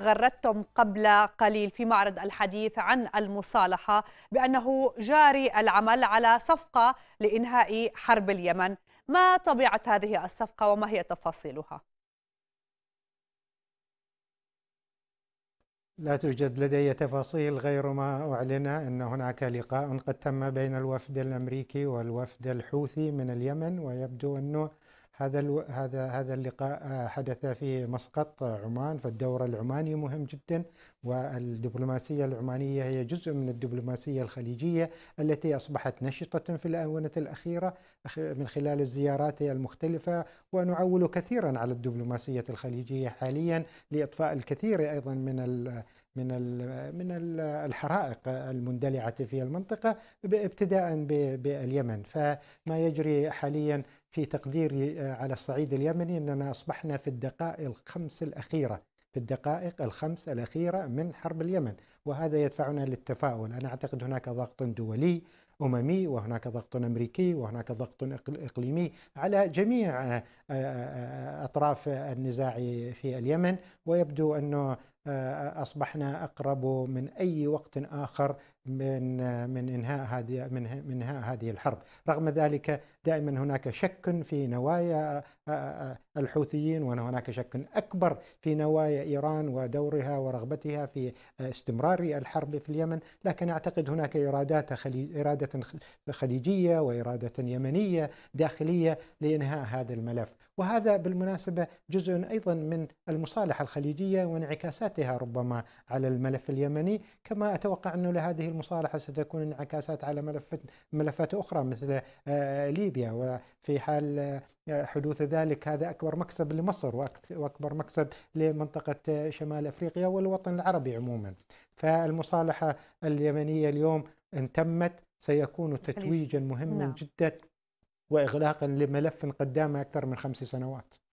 غردتم قبل قليل في معرض الحديث عن المصالحة بأنه جاري العمل على صفقة لإنهاء حرب اليمن ما طبيعة هذه الصفقة وما هي تفاصيلها؟ لا توجد لدي تفاصيل غير ما أعلن أن هناك لقاء قد تم بين الوفد الأمريكي والوفد الحوثي من اليمن ويبدو أنه هذا الو... هذا هذا اللقاء آه، حدث في مسقط عمان فالدور العماني مهم جدا والدبلوماسيه العمانيه هي جزء من الدبلوماسيه الخليجيه التي اصبحت نشطه في الاونه الاخيره من خلال الزيارات المختلفه ونعول كثيرا على الدبلوماسيه الخليجيه حاليا لاطفاء الكثير ايضا من ال... من من الحرائق المندلعه في المنطقه ابتداء باليمن فما يجري حاليا في تقديري آه، على الصعيد اليمني أننا أصبحنا في الدقائق الخمس الأخيرة في الدقائق الخمس الأخيرة من حرب اليمن وهذا يدفعنا للتفاؤل أنا أعتقد هناك ضغط دولي أممي وهناك ضغط أمريكي وهناك ضغط إقليمي على جميع آه، آه، أطراف النزاع في اليمن ويبدو أنه آه، اصبحنا اقرب من اي وقت اخر من من انهاء هذه من انهاء هذه الحرب، رغم ذلك دائما هناك شك في نوايا آه، آه، الحوثيين وهناك شك اكبر في نوايا ايران ودورها ورغبتها في استمرار الحرب في اليمن، لكن اعتقد هناك ارادات خلي اراده خليجيه واراده يمنيه داخليه لانهاء هذا الملف، وهذا بالمناسبه جزء ايضا من المصالحه الخليجيه وانعكاسات انعكاساتها ربما على الملف اليمني كما اتوقع انه لهذه المصالحه ستكون انعكاسات على ملفات ملفات اخرى مثل آه، ليبيا وفي حال آه، حدوث ذلك هذا اكبر مكسب لمصر واكبر مكسب لمنطقه آه، شمال افريقيا والوطن العربي عموما. فالمصالحه اليمنيه اليوم ان تمت سيكون تتويجا مهما نعم. جدا واغلاقا لملف قدامه اكثر من خمس سنوات.